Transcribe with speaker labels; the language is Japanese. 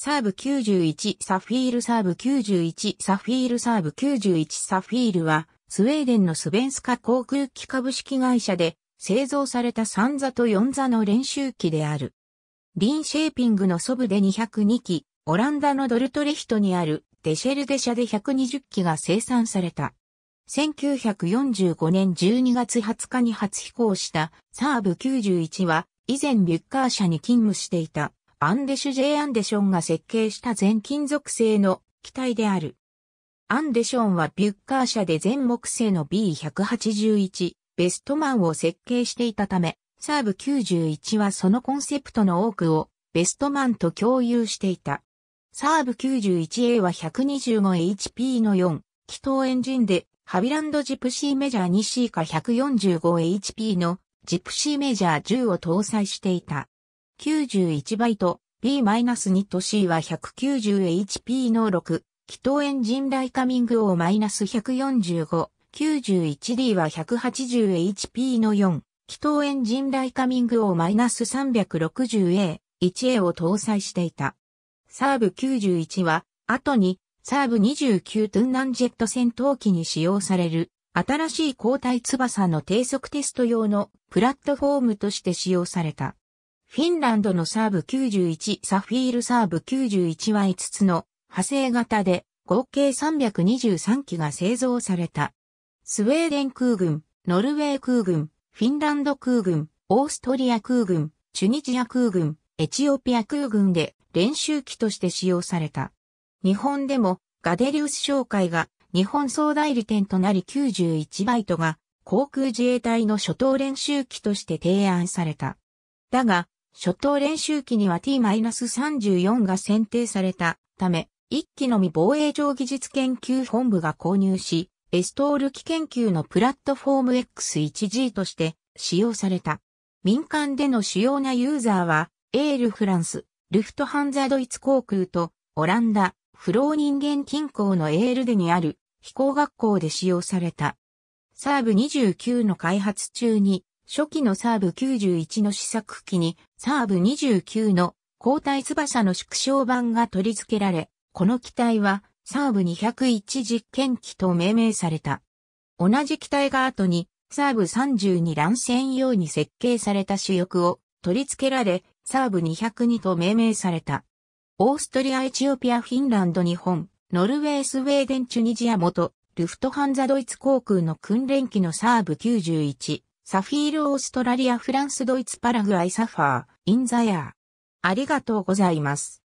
Speaker 1: サーブ91、サフィールサーブ91、サフィールサーブ91、サフィールは、スウェーデンのスベンスカ航空機株式会社で、製造された3座と4座の練習機である。リンシェーピングのソブで202機、オランダのドルトレヒトにあるデシェルデ社で120機が生産された。1945年12月20日に初飛行したサーブ91は以前ビュッカー社に勤務していた。アンデシュ・ジェイ・アンデションが設計した全金属製の機体である。アンデションはビュッカー社で全木製の B181 ベストマンを設計していたため、サーブ91はそのコンセプトの多くをベストマンと共有していた。サーブ 91A は 125HP の4、気筒エンジンで、ハビランドジプシーメジャー 2C か 145HP のジプシーメジャー10を搭載していた。91バイト、B-2 と C は 190HP の6、気筒エンジンライカミングを -145、91D は 180HP の4、気筒エンジンライカミングを -360A、1A を搭載していた。サーブ91は、後に、サーブ29トゥンナンジェット戦闘機に使用される、新しい交代翼の低速テスト用のプラットフォームとして使用された。フィンランドのサーブ91、サフィールサーブ91は5つの派生型で合計323機が製造された。スウェーデン空軍、ノルウェー空軍、フィンランド空軍、オーストリア空軍、チュニジア空軍、エチオピア空軍で練習機として使用された。日本でもガデリウス商会が日本総代理店となり91バイトが航空自衛隊の初等練習機として提案された。だが、初等練習機には T-34 が選定されたため、一機のみ防衛上技術研究本部が購入し、エストール機研究のプラットフォーム X1G として使用された。民間での主要なユーザーは、エールフランス、ルフトハンザドイツ航空と、オランダ、フロー人間近郊のエールデにある飛行学校で使用された。サーブ29の開発中に初期のサーブ91の試作機にサーブ29の交代翼の縮小版が取り付けられ、この機体はサーブ201実験機と命名された。同じ機体が後にサーブ32乱戦用に設計された主翼を取り付けられ、サーブ202と命名された。オーストリア、エチオピア、フィンランド、日本、ノルウェー、スウェーデン、チュニジア元、ルフトハンザドイツ航空の訓練機のサーブ91、サフィールオーストラリアフランスドイツパラグアイサファー、インザヤー。ありがとうございます。